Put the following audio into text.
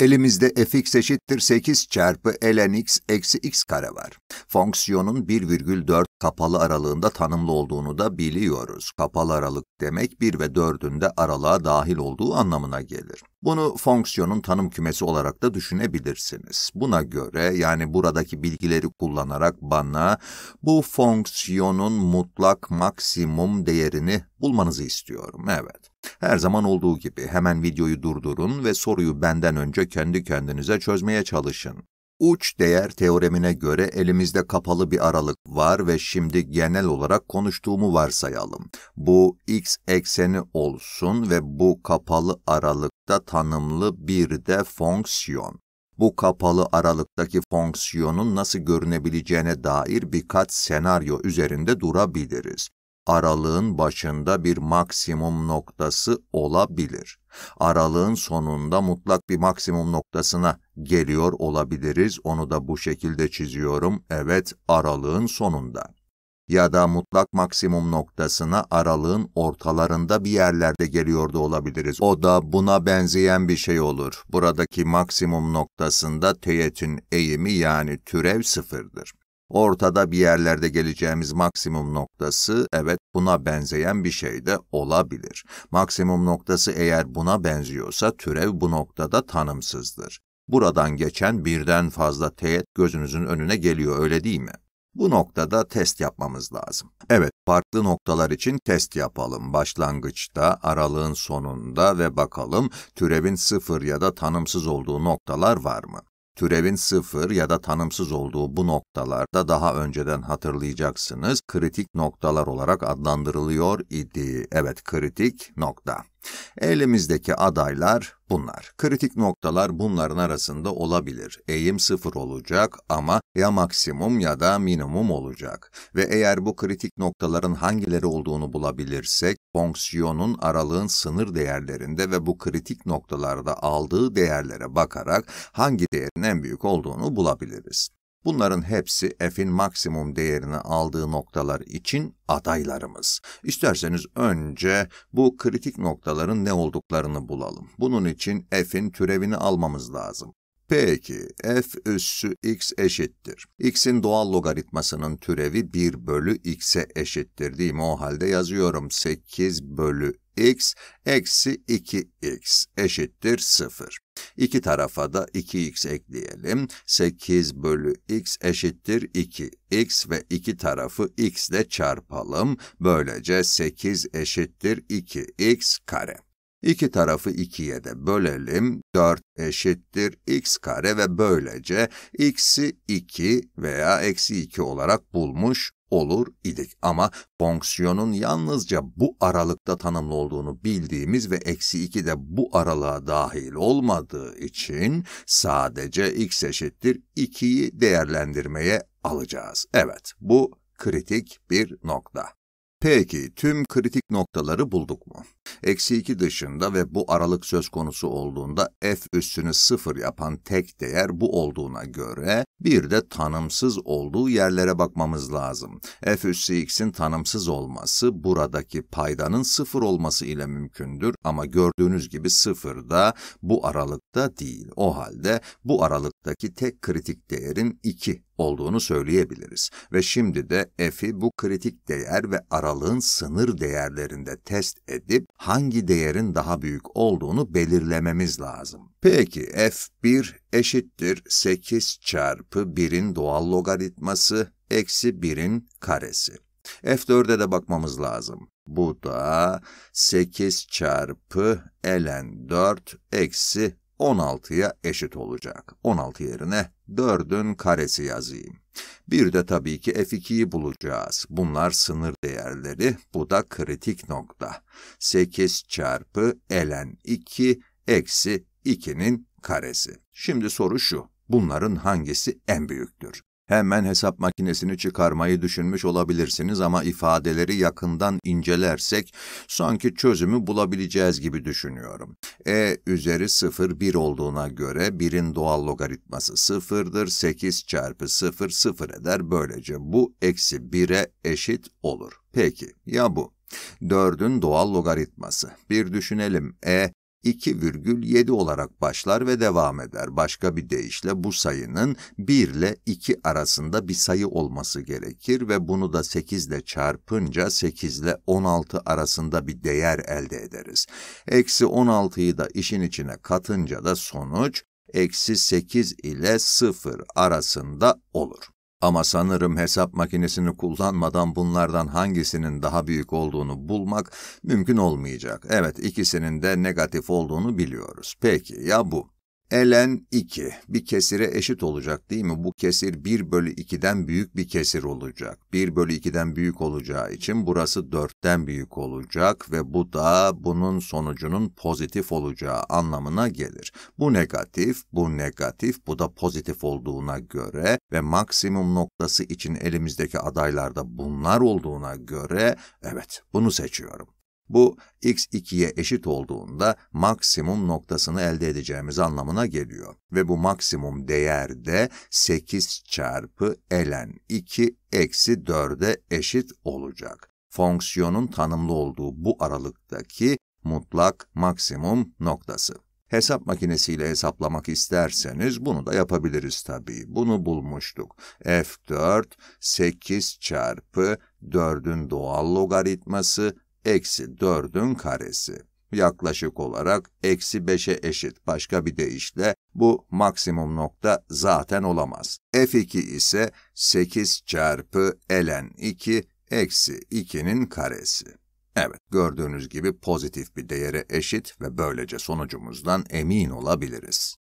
Elimizde fx eşittir 8 çarpı ln x eksi x kare var. Fonksiyonun 1,4 kapalı aralığında tanımlı olduğunu da biliyoruz. Kapalı aralık demek 1 ve 4'ün de aralığa dahil olduğu anlamına gelir. Bunu fonksiyonun tanım kümesi olarak da düşünebilirsiniz. Buna göre yani buradaki bilgileri kullanarak bana bu fonksiyonun mutlak maksimum değerini bulmanızı istiyorum. Evet. Her zaman olduğu gibi hemen videoyu durdurun ve soruyu benden önce kendi kendinize çözmeye çalışın uç değer teoremine göre elimizde kapalı bir aralık var ve şimdi genel olarak konuştuğumu varsayalım. Bu x ekseni olsun ve bu kapalı aralıkta tanımlı bir de fonksiyon. Bu kapalı aralıktaki fonksiyonun nasıl görünebileceğine dair birkaç senaryo üzerinde durabiliriz aralığın başında bir maksimum noktası olabilir. Aralığın sonunda mutlak bir maksimum noktasına geliyor olabiliriz. Onu da bu şekilde çiziyorum. Evet, aralığın sonunda. Ya da mutlak maksimum noktasına aralığın ortalarında bir yerlerde geliyordu olabiliriz. O da buna benzeyen bir şey olur. Buradaki maksimum noktasında teğetin eğimi yani türev sıfırdır. Ortada bir yerlerde geleceğimiz maksimum noktası evet buna benzeyen bir şey de olabilir. Maksimum noktası eğer buna benziyorsa türev bu noktada tanımsızdır. Buradan geçen birden fazla teğet gözünüzün önüne geliyor öyle değil mi? Bu noktada test yapmamız lazım. Evet, farklı noktalar için test yapalım. Başlangıçta, aralığın sonunda ve bakalım türevin sıfır ya da tanımsız olduğu noktalar var mı? Türevin sıfır ya da tanımsız olduğu bu noktalarda daha önceden hatırlayacaksınız kritik noktalar olarak adlandırılıyor idi. Evet kritik nokta. Elimizdeki adaylar bunlar. Kritik noktalar bunların arasında olabilir. Eğim sıfır olacak ama ya maksimum ya da minimum olacak. Ve eğer bu kritik noktaların hangileri olduğunu bulabilirsek, fonksiyonun aralığın sınır değerlerinde ve bu kritik noktalarda aldığı değerlere bakarak hangi değerin en büyük olduğunu bulabiliriz. Bunların hepsi f'in maksimum değerini aldığı noktalar için adaylarımız. İsterseniz önce bu kritik noktaların ne olduklarını bulalım. Bunun için f'in türevini almamız lazım. Peki, f üssü x eşittir. x'in doğal logaritmasının türevi 1 bölü x'e eşittir değil mi? O halde yazıyorum 8 bölü x eksi 2x eşittir 0. İki tarafa da 2x ekleyelim. 8 bölü x eşittir 2x ve iki tarafı x ile çarpalım. Böylece 8 eşittir 2x kare. İki tarafı 2'ye de bölelim. 4 eşittir x kare ve böylece x'i 2 veya eksi 2 olarak bulmuş olur idik ama fonksiyonun yalnızca bu aralıkta tanımlı olduğunu bildiğimiz ve eksi 2 de bu aralığa dahil olmadığı için sadece x eşittir 2'yi değerlendirmeye alacağız. Evet bu kritik bir nokta. Peki tüm kritik noktaları bulduk mu? Eksi 2 dışında ve bu aralık söz konusu olduğunda f üssünü 0 yapan tek değer bu olduğuna göre bir de tanımsız olduğu yerlere bakmamız lazım. f üssü x'in tanımsız olması buradaki paydanın 0 olması ile mümkündür ama gördüğünüz gibi 0 da bu aralıkta değil. O halde bu aralıktaki tek kritik değerin 2 olduğunu söyleyebiliriz ve şimdi de f'i bu kritik değer ve aralığın sınır değerlerinde test edip hangi değerin daha büyük olduğunu belirlememiz lazım. Peki f1 eşittir 8 çarpı 1'in doğal logaritması eksi 1'in karesi. F4'e de bakmamız lazım. Bu da 8 çarpı ln 4 eksi 16'ya eşit olacak. 16 yerine 4'ün karesi yazayım. Bir de tabii ki f2'yi bulacağız. Bunlar sınır değerleri, bu da kritik nokta. 8 çarpı ln 2 eksi 2'nin karesi. Şimdi soru şu, bunların hangisi en büyüktür? Hemen hesap makinesini çıkarmayı düşünmüş olabilirsiniz ama ifadeleri yakından incelersek sanki çözümü bulabileceğiz gibi düşünüyorum. E üzeri 0 1 olduğuna göre 1'in doğal logaritması 0'dır. 8 çarpı 0 0 eder. Böylece bu eksi 1'e eşit olur. Peki ya bu? 4'ün doğal logaritması. Bir düşünelim. E 2,7 olarak başlar ve devam eder. Başka bir deyişle bu sayının 1 ile 2 arasında bir sayı olması gerekir ve bunu da 8 ile çarpınca 8 ile 16 arasında bir değer elde ederiz. Eksi 16'yı da işin içine katınca da sonuç eksi 8 ile 0 arasında olur. Ama sanırım hesap makinesini kullanmadan bunlardan hangisinin daha büyük olduğunu bulmak mümkün olmayacak. Evet, ikisinin de negatif olduğunu biliyoruz. Peki, ya bu? Elen 2 bir kesire eşit olacak değil mi? Bu kesir 1 bölü 2'den büyük bir kesir olacak. 1 bölü 2'den büyük olacağı için burası 4'ten büyük olacak ve bu da bunun sonucunun pozitif olacağı anlamına gelir. Bu negatif, bu negatif, bu da pozitif olduğuna göre ve maksimum noktası için elimizdeki adaylarda bunlar olduğuna göre evet bunu seçiyorum. Bu x2'ye eşit olduğunda maksimum noktasını elde edeceğimiz anlamına geliyor. Ve bu maksimum değer de 8 çarpı ln 2 eksi 4'e eşit olacak. Fonksiyonun tanımlı olduğu bu aralıktaki mutlak maksimum noktası. Hesap makinesiyle hesaplamak isterseniz bunu da yapabiliriz tabii. Bunu bulmuştuk. F4, 8 çarpı 4'ün doğal logaritması eksi 4'ün karesi. Yaklaşık olarak eksi 5'e eşit başka bir deyişle bu maksimum nokta zaten olamaz. F2 ise 8 çarpı ln 2 eksi 2'nin karesi. Evet, gördüğünüz gibi pozitif bir değere eşit ve böylece sonucumuzdan emin olabiliriz.